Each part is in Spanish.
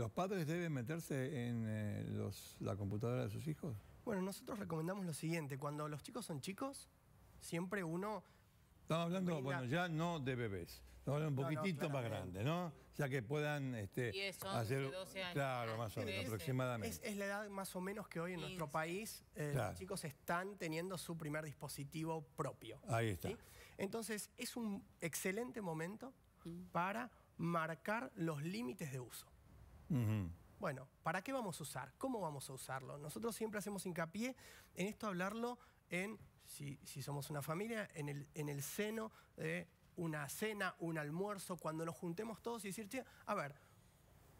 ¿Los padres deben meterse en eh, la computadora de sus hijos? Bueno, nosotros recomendamos lo siguiente. Cuando los chicos son chicos, siempre uno... Estamos hablando, bueno, ya no de bebés. Estamos hablando un poquitito más grande, ¿no? Ya que puedan este, 10, 11, hacer... 12 años. Claro, más o menos, aproximadamente. Es, la edad más o menos que hoy en nuestro país eh, los chicos están teniendo su primer dispositivo propio. Ahí está. Entonces, es un excelente momento mm. para marcar los límites de uso. Bueno, ¿para qué vamos a usar? ¿Cómo vamos a usarlo? Nosotros siempre hacemos hincapié en esto, hablarlo en, si, somos una familia, en el, en el seno de una cena, un almuerzo, cuando nos juntemos todos y decir, a ver,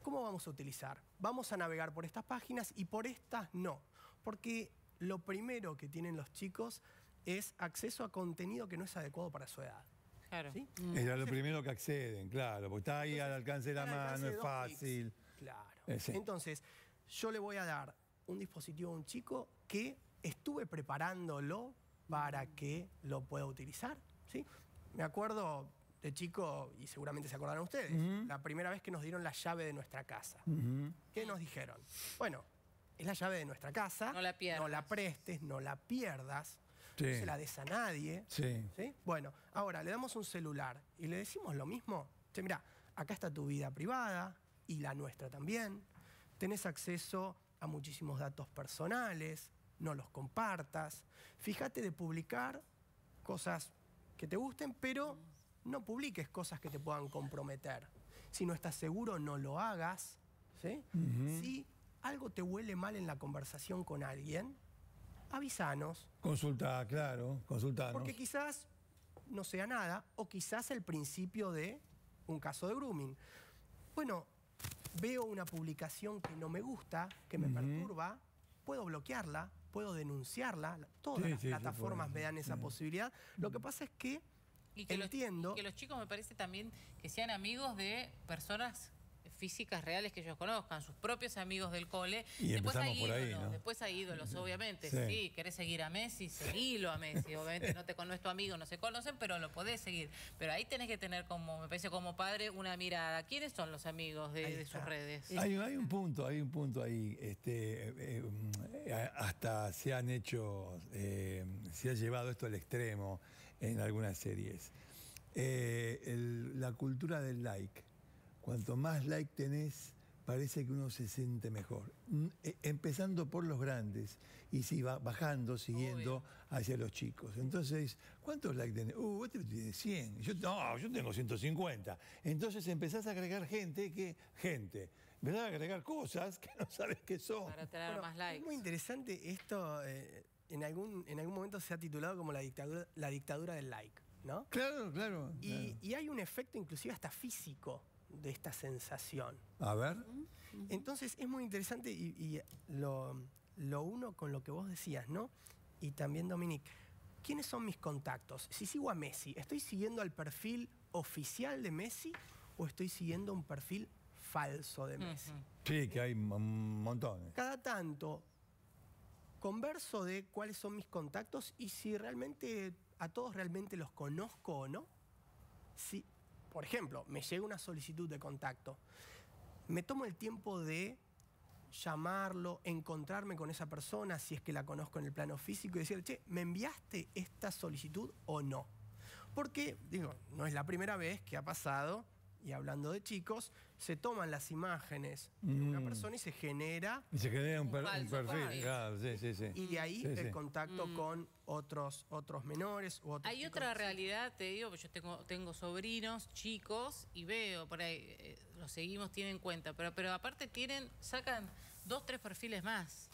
¿cómo vamos a utilizar? Vamos a navegar por estas páginas y por estas no. Porque lo primero que tienen los chicos es acceso a contenido que no es adecuado para su edad. Claro. Es lo primero que acceden, claro, porque está ahí al alcance de la mano, es fácil. Claro. Eh, Entonces, yo le voy a dar un dispositivo a un chico que estuve preparándolo para que lo pueda utilizar. ¿sí? Me acuerdo de chico, y seguramente se acordarán ustedes, la primera vez que nos dieron la llave de nuestra casa. ¿Qué nos dijeron? Bueno, es la llave de nuestra casa. No la pierdas. No la prestes, no la pierdas. No se la des a nadie. Sí. Bueno, ahora le damos un celular y le decimos lo mismo. Che, mira, acá está tu vida privada, y la nuestra también. Tenés acceso a muchísimos datos personales, no los compartas. Fíjate de publicar cosas que te gusten, pero no publiques cosas que te puedan comprometer. Si no estás seguro, no lo hagas. Si algo te huele mal en la conversación con alguien, avísanos. Consulta, claro, consultanos. Porque quizás no sea nada, o quizás el principio de un caso de grooming. Bueno, veo una publicación que no me gusta, que me perturba, puedo bloquearla, puedo denunciarla, todas las plataformas me dan esa posibilidad. Lo que pasa es que, y que entiendo... que los chicos me parece también que sean amigos de personas físicas reales que ellos conozcan, sus propios amigos del cole. Y después hay ídolos, ahí, después hay ídolos, obviamente. si querés seguir a Messi, seguilo a Messi. Obviamente no te conoces tu amigo, no se conocen, pero lo podés seguir. Pero ahí tenés que tener como, me parece como padre, una mirada. ¿Quiénes son los amigos de, sus redes? Hay, un punto, hay un punto ahí. Este, eh, eh, hasta se han hecho, eh, se ha llevado esto al extremo en algunas series. la cultura del like. Cuanto más like tenés, parece que uno se siente mejor. Mm, eh, empezando por los grandes y si va bajando, siguiendo hacia los chicos. Entonces, ¿cuántos likes tenés? Uh, este tiene 100. no, yo tengo 150. Entonces empezás a agregar gente que... Gente. Empezás a agregar cosas que no sabes qué son. Para traer más likes. Es muy interesante esto. Eh, en, algún, en algún momento se ha titulado como la dictadura, la dictadura del like, ¿no? Claro, claro. Y, claro. y hay un efecto inclusive hasta físico de esta sensación. A ver. Entonces es muy interesante y, lo, uno con lo que vos decías, ¿no? Y también, Dominic, ¿quiénes son mis contactos? Si sigo a Messi, ¿estoy siguiendo al perfil oficial de Messi o estoy siguiendo un perfil falso de Messi? Sí, que hay un montón. Cada tanto converso de cuáles son mis contactos y si realmente a todos realmente los conozco o no. sí por ejemplo, me llega una solicitud de contacto, me tomo el tiempo de llamarlo, encontrarme con esa persona, si es que la conozco en el plano físico, y decir, che, ¿me enviaste esta solicitud o no? Porque, digo, no es la primera vez que ha pasado y hablando de chicos, se toman las imágenes de una mm. persona y se genera... Y se genera un, perfil, Y de ahí el contacto mm. con otros, otros menores u otros Hay otra realidad, te digo, porque yo tengo, tengo sobrinos chicos y veo, por ahí, eh, los seguimos, tienen cuenta, pero, pero aparte tienen, sacan dos, tres perfiles más.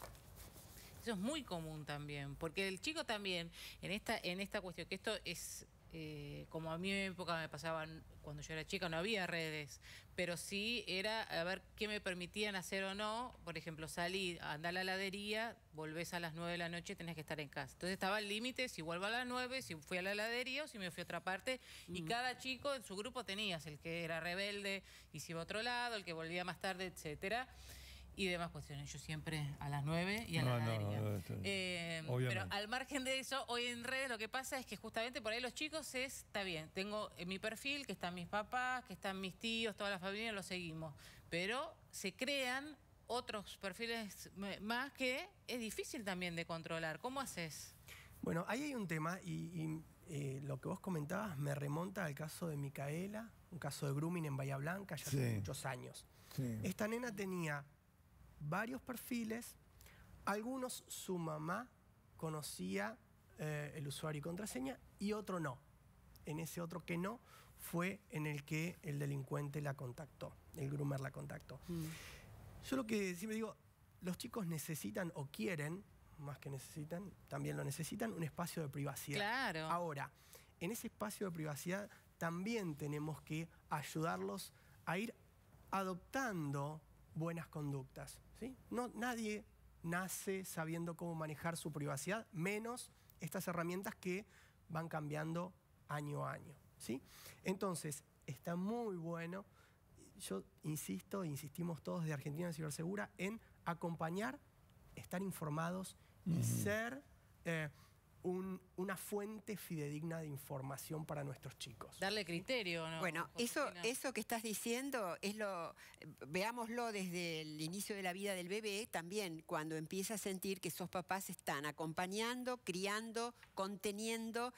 Eso es muy común también, porque el chico también, en esta, en esta cuestión, que esto es eh, como a mí en mi época me pasaban cuando yo era chica, no había redes, pero sí era a ver qué me permitían hacer o no. Por ejemplo, salir, andar a la heladería, volvés a las 9 de la noche, tenés que estar en casa. Entonces estaba el límite si vuelvo a las 9, si fui a la heladería o si me fui a otra parte. Y mm. cada chico en su grupo tenías, el que era rebelde y si iba a otro lado, el que volvía más tarde, etcétera y demás cuestiones. Yo siempre a las 9 y a las no, eh, Pero al margen de eso, hoy en redes lo que pasa es que justamente por ahí los chicos es, está bien, tengo en mi perfil, que están mis papás, que están mis tíos, toda la familia, lo seguimos. Pero se crean otros perfiles más que es difícil también de controlar. ¿Cómo haces? Bueno, ahí hay un tema y, eh, lo que vos comentabas me remonta al caso de Micaela, un caso de grooming en Bahía Blanca ya hace muchos años. Esta nena tenía varios perfiles. Algunos su mamá conocía eh, el usuario y contraseña y otro no. En ese otro que no fue en el que el delincuente la contactó, el groomer la contactó. Mm. Yo lo que siempre digo, los chicos necesitan o quieren, más que necesitan, también lo necesitan, un espacio de privacidad. Ahora, en ese espacio de privacidad también tenemos que ayudarlos a ir adoptando buenas conductas. No, nadie nace sabiendo cómo manejar su privacidad, menos estas herramientas que van cambiando año a año. ¿sí? Entonces, está muy bueno, yo insisto, insistimos todos de Argentina de Cibersegura, en acompañar, estar informados y ser... Eh, una fuente fidedigna de información para nuestros chicos. Darle criterio, ¿no? Bueno, eso, eso que estás diciendo es lo, veámoslo desde el inicio de la vida del bebé, también cuando empieza a sentir que sus papás están acompañando, criando, conteniendo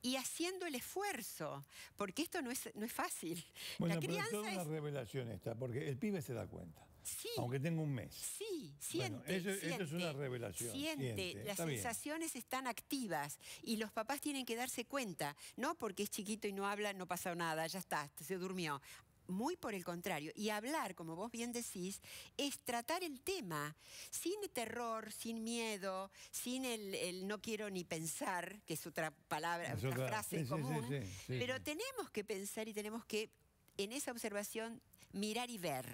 y haciendo el esfuerzo, porque esto no es, no es fácil. es una revelación esta, porque el pibe se da cuenta. Aunque tenga un mes. Sí, siente. eso, es una revelación. Siente, las sensaciones están activas y los papás tienen que darse cuenta, no porque es chiquito y no habla, no pasa nada, ya está, se durmió muy por el contrario. Y hablar, como vos bien decís, es tratar el tema sin terror, sin miedo, sin el, no quiero ni pensar, que es otra palabra, otra, frase común. pero tenemos que pensar y tenemos que en esa observación mirar y ver.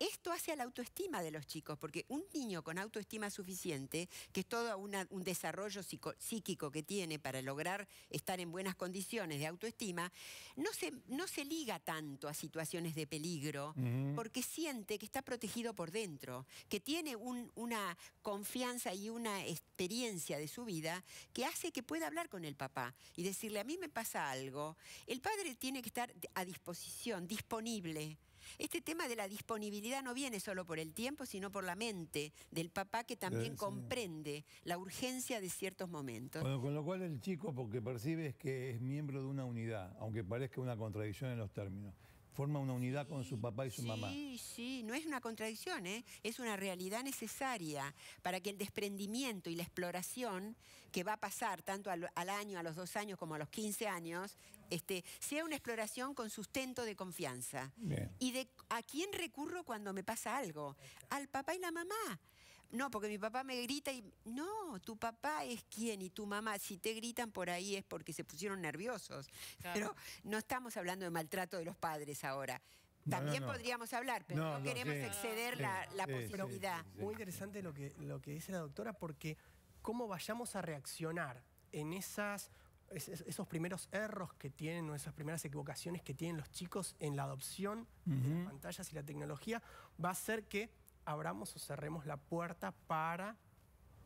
Esto hace a la autoestima de los chicos, porque un niño con autoestima suficiente, que es todo un desarrollo psíquico que tiene para lograr estar en buenas condiciones de autoestima, no se, no se liga tanto a situaciones de peligro, porque siente que está protegido por dentro, que tiene una confianza y una experiencia de su vida que hace que pueda hablar con el papá y decirle, a mí me pasa algo. El padre tiene que estar a disposición disponible. Este tema de la disponibilidad no viene solo por el tiempo, sino por la mente del papá que también eh, comprende la urgencia de ciertos momentos. Bueno, con lo cual el chico, porque percibe es que es miembro de una unidad, aunque parezca una contradicción en los términos forma una unidad con su papá y su mamá. Sí, sí, no es una contradicción, ¿eh? es una realidad necesaria para que el desprendimiento y la exploración que va a pasar tanto al, año, a los dos años como a los 15 años, este, sea una exploración con sustento de confianza. ¿Y de a quién recurro cuando me pasa algo? Al papá y la mamá no, porque mi papá me grita y no, tu papá es quien y tu mamá, si te gritan por ahí es porque se pusieron nerviosos. Pero no estamos hablando de maltrato de los padres ahora. También podríamos hablar, pero no, queremos exceder la, posibilidad. Muy interesante lo que, lo que dice la doctora, porque cómo vayamos a reaccionar en esas esos primeros erros que tienen o esas primeras equivocaciones que tienen los chicos en la adopción de las pantallas y la tecnología va a ser que abramos o cerremos la puerta para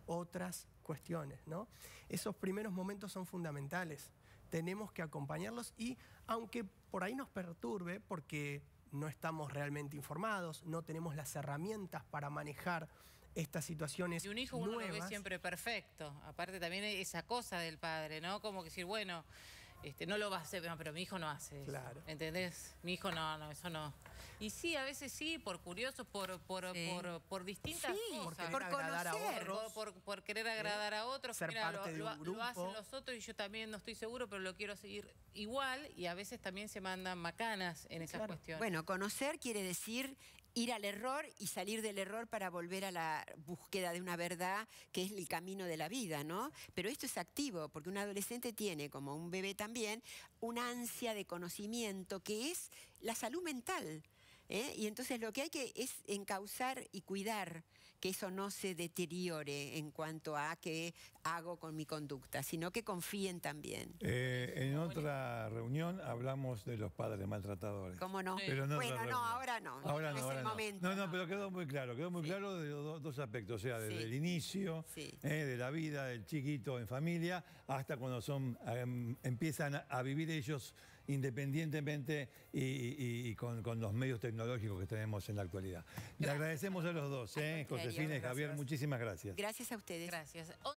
otras cuestiones. ¿no? Esos primeros momentos son fundamentales. Tenemos que acompañarlos y aunque por ahí nos perturbe porque no estamos realmente informados, no tenemos las herramientas para manejar estas situaciones. Y un hijo uno lo siempre perfecto. Aparte también esa cosa del padre, ¿no? Como decir, bueno, este, no lo va a hacer, pero mi hijo no hace claro. ¿entendés? Mi hijo no, no, eso no. Y sí, a veces sí, por curioso, por, por, distintas sí, Por, querer Por, querer agradar a ¿eh? otros. Ser parte lo, hacen los otros y yo también no estoy seguro, pero lo quiero seguir igual. Y a veces también se mandan macanas en esas cuestiones. Bueno, conocer quiere decir ir al error y salir del error para volver a la búsqueda de una verdad que es el camino de la vida, ¿no? Pero esto es activo, porque un adolescente tiene, como un bebé también, una ansia de conocimiento que es la salud mental. ¿eh? Y entonces lo que hay que es encauzar y cuidar que eso no se deteriore en cuanto a qué hago con mi conducta, sino que confíen también. Eh, en otra reunión hablamos de los padres maltratadores. ¿Cómo no? bueno, no, ahora no. Ahora no, no. No, no, pero quedó muy claro, quedó muy claro de dos, aspectos, o sea, desde el inicio eh, de la vida del chiquito en familia hasta cuando son em, empiezan a vivir ellos independientemente y, con, los medios tecnológicos que tenemos en la actualidad. Le agradecemos a los dos, ¿eh? Josefina y Javier, muchísimas gracias. Gracias a ustedes. Gracias.